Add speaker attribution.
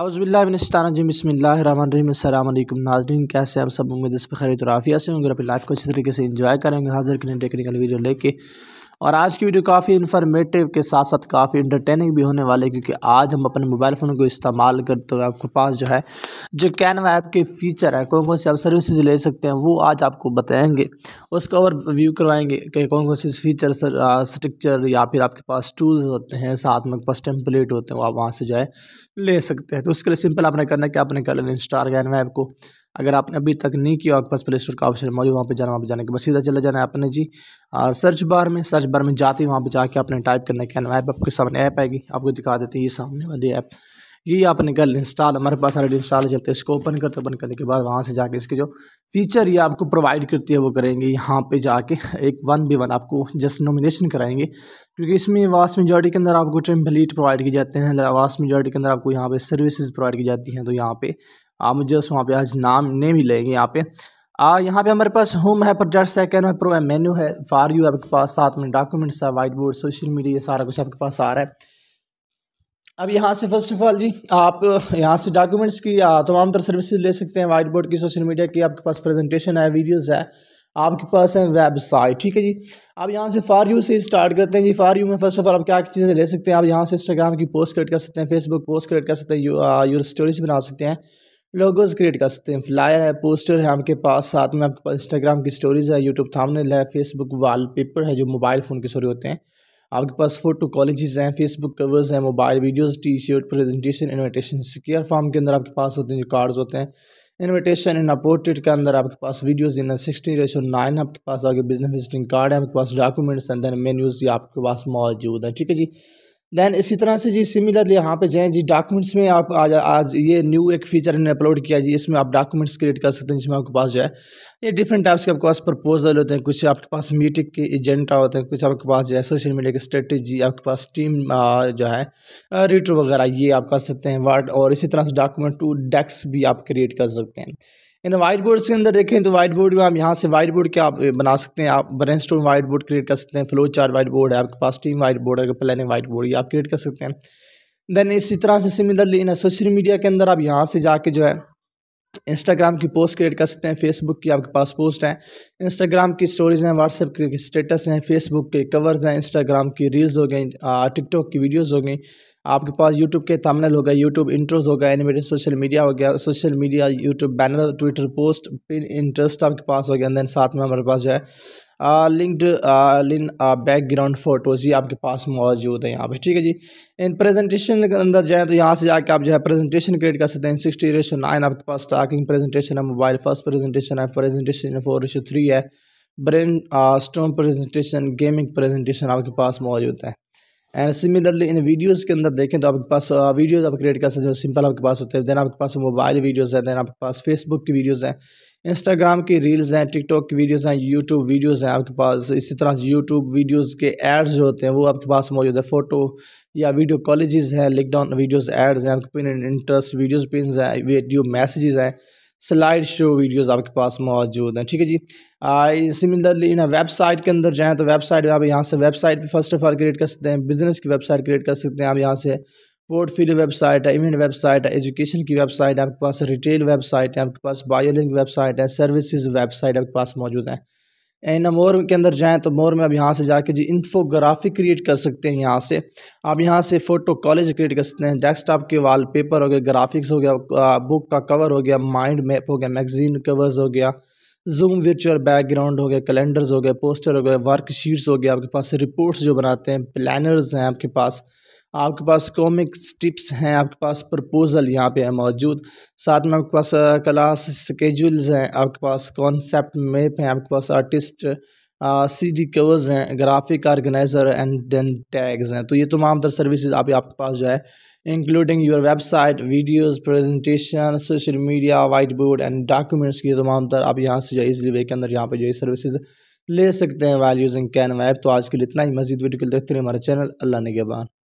Speaker 1: अवज़बिल्लाजी बसमिल्लाम नाजरीन कैसे हम सब उम्मीद इस पर खरीद और आफिया से होंगे अपनी लाइफ को अच्छी तरीके से इंजॉय करेंगे हाजिर करें टेक्निकल वीडियो लेके और आज की वीडियो काफ़ी इन्फॉर्मेटिव के साथ साथ काफ़ी इंटरटेनिंग भी होने वाली है क्योंकि आज हम अपने मोबाइल फ़ोन को इस्तेमाल करते हुए आपके पास जो है जो कैनवा ऐप के फीचर है कौन कौन से आप सर्विसेज ले सकते हैं वो आज आपको बताएंगे उसका ओवर व्यू करवाएंगे कि कौन कौन से फीचर स्ट्रक्चर या फिर आपके पास टूल्स होते हैं साथ में पास टेम्पलेट होते हैं वो आप वहाँ से जो है ले सकते हैं तो उसके लिए सिंपल आपने करना है कि आपने कर लेना इंस्टार कैनवा ऐप को अगर आपने अभी तक नहीं किया आपके पास प्ले स्टोर का ऑप्शन मौजूद वहाँ पर जाना वहाँ पर जाने के बाद सीधा चले जाना है आपने जी आ, सर्च बार में सर्च बार में जाते ही वहाँ पर जाके आपने टाइप करना है ऐप आपके सामने ऐप आएगी आपको दिखा देते हैं ये सामने वाली ऐप ये आपने कल इंस्टॉल हमारे पास ऑलरेडी इंस्टॉल चलते हैं इसको ओपन करते ओपन करने के बाद वहाँ से जाके इसके जो फीचर ये आपको प्रोवाइड करती है वो करेंगे यहाँ पे जाके एक वन बी वन आपको जस्ट नॉमिनेशन कराएंगे क्योंकि इसमें वास्ट मेजॉरिटी के अंदर आपको टेम्पलेट प्रोवाइड किए जाते हैं वास्ट मेजॉरिटी के अंदर आपको यहाँ पे सर्विसेज प्रोवाइड की जाती हैं तो यहाँ पे आप मुझे जस्ट वहाँ पे आज नाम नहीं मिलेगी यहाँ पे आ यहाँ पे हमारे पास होम है प्रोजेक्ट सेकेंड है प्रो है मेन्यू है फार यू आपके पास साथ में डॉक्यूमेंट्स है वाइट बोर्ड सोशल मीडिया सारा कुछ आपके पास आ रहा है अब यहाँ से फर्स्ट ऑफ ऑल जी आप यहाँ से डॉक्यूमेंट्स की तमाम तरह सर्विसेज ले सकते हैं वाइट बोर्ड की सोशल मीडिया की आपके पास प्रेजेंटेशन है वीडियोज़ है आपके पास है वेबसाइट ठीक है जी आप यहाँ से फार यू से स्टार्ट करते हैं जी फार यू में फर्स्ट ऑफ ऑल आप क्या क्या चीज़ें ले सकते हैं आप यहाँ से इंस्टाग्राम की पोस्ट क्रिएट कर सकते हैं फेसबुक पोस्ट क्रिएट कर सकते हैं यूर स्टोरीज बना सकते हैं लोगोज क्रिएट कर सकते हैं फ्लायर है पोस्टर है आपके पास साथ में आपके पास इंस्टाग्राम की स्टोरीज़ है यूट्यूब थामनेल है फेसबुक वॉलपेपर है जो मोबाइल फ़ोन के स्टोरी होते हैं आपके पास फ़ोटो कॉलेजेस हैं फेसबुक कवर्स हैं mobile videos T shirt presentation invitation secure form के अंदर आपके पास होते हैं जो कार्ड्स होते हैं इन्विटेशन इन पोर्ट्रेट के अंदर आपके पास videos in sixty ratio nine आपके पास आगे बिजनेस विजिटिंग कार्ड है आपके पास डॉक्यूमेंट्स अंदर देन मेन्यूज़ आपके पास मौजूद है ठीक है जी दैन इसी तरह से जी सिमिलरली यहाँ पे जाएँ जी डॉक्यूमेंट्स में आप आज आज ये न्यू एक फीचर इन्हें अपलोड किया जी इसमें आप डॉक्यूमेंट्स क्रिएट कर सकते हैं जिसमें आपके पास जो है ये डिफरेंट टाइप्स के आपके पास प्रपोजल होते हैं कुछ आपके पास मीटिंग के एजेंडा होते हैं कुछ आपके पास जो है सोशल मीडिया की स्ट्रेटेजी आपके पास टीम जो है रिटर वगैरह ये आप कर सकते हैं वर्ड और इसी तरह से डॉक्यूमेंट टू डेस्क भी आप क्रिएट कर सकते हैं इन वाइट बोर्ड्स के अंदर देखें तो वाइट बोर्ड आप यहाँ से वाइट बोर्ड के आप बना सकते हैं आप brainstorm white board create कर सकते हैं फ्लो चार वाइट बोर्ड है आपके पास टीम वाइट बोर्ड है प्लानिंग वाइट बोर्ड ये आप क्रिएट कर सकते हैं देन इसी तरह से सिमिलरली इन सोशल मीडिया के अंदर आप यहाँ से जाके जो है इंस्टाग्राम की पोस्ट क्रिएट कर सकते हैं फेसबुक की आपके पास पोस्ट हैं इंस्टाग्राम की स्टोरीज हैं व्हाट्सएप के स्टेटस हैं फेसबुक के कवर्स हैं इंस्टाग्राम की रील्स हो गई टिकटॉक की वीडियोस हो गई आपके पास यूट्यूब के थंबनेल हो गए यूट्यूब इंट्रोज हो गया एनिमेटेड सोशल मीडिया हो गया social media YouTube banner Twitter post Pinterest आपके पास हो गया देन साथ में हमारे पास जो है लिंक्ड लिन बैकग्राउंड फोटोज ये आपके पास मौजूद है यहाँ पे ठीक है जी इन प्रेजेंटेशन के अंदर जाए तो यहाँ से जाके आप जो है प्रेजेंटेशन क्रिएट कर सकते हैं सिक्सटी रेशो नाइन आपके पास टाकिंग प्रेजेंटेशन है मोबाइल फर्स्ट प्रेजेंटेशन है प्रेजेंटेशन फोर रेशो थ्री है brainstorm presentation gaming presentation आपके पास मौजूद है एंड सिमिलरली इन वीडियोज़ के अंदर देखें तो आपके पास वीडियोज़ uh, आप क्रिएट कर सकते हो सिंपल आपके पास होते हैं देन आपके पास मोबाइल वीडियोज़ हैं देन आपके पास फेसबुक की वीडियोज़ हैं इंस्टाग्राम की रील्स हैं टिकटॉक की वीडियोज़ हैं यूट्यूब वीडियोज़ हैं आपके पास इसी तरह यूट्यूब वीडियोज़ के एड्स जो होते हैं वो आपके पास मौजूद है फ़ोटो या वीडियो कॉलेज हैं लिकडाउन वीडियोज़ एड्स हैं आपके पिन इंटरेस्ट वीडियोज़ पिन हैं वीडियो मैसेज हैं स्लाइड शो वीडियोस आपके पास मौजूद हैं ठीक है जी सिमिलरली ना वेबसाइट के अंदर जाएँ तो वेबसाइट में आप यहाँ से website first of all create कर सकते हैं बिजनेस की वेबसाइट क्रिएट कर सकते हैं आप यहाँ से पोर्टफोलियो वेबसाइट है इवेंट वेबसाइट है एजुकेशन की वेबसाइट है आपके पास रिटेल वेबसाइट है आपके पास बायोलिंग वेबसाइट है सर्विसेज वेबसाइट आपके पास मौजूद है इन मोर के अंदर जाएँ तो मोर में अब यहाँ से जाके जी इन्फोग्राफी क्रिएट कर सकते हैं यहाँ से आप यहाँ से फ़ोटो कॉलेज क्रिएट कर सकते हैं डेस्कटॉप के वॉलपेपर हो गया ग्राफिक्स हो गया बुक का कवर हो गया माइंड मैप हो गया मैगजीन कवर्स हो गया जूम वर्चुअल बैकग्राउंड हो गया कैलेंडर्स हो गए पोस्टर हो गए वर्कशीट्स हो गया आपके पास रिपोर्ट्स जो बनाते हैं प्लानर्स हैं आपके पास आपके पास कॉमिक टिप्स हैं आपके पास प्रपोज़ल यहाँ पे है मौजूद साथ में आपके पास क्लास स्केजूल्स हैं आपके पास कॉन्सेप्ट मेप हैं आपके पास आर्टिस्ट सी डी कवर्स हैं graphic organizer and then tags हैं तो ये तमाम तर सर्विसेज आप आपके पास जो है including your website videos presentation social media white board and documents की तमाम तर आप यहाँ से जो है इजली वे के अंदर यहाँ पर जो है सर्विसेज ले सकते हैं वैल्यूज इन कैन वैप तो आज के लिए इतना ही मजीद वीडियो के देखते रहे हमारे चैनल अल्लाह ने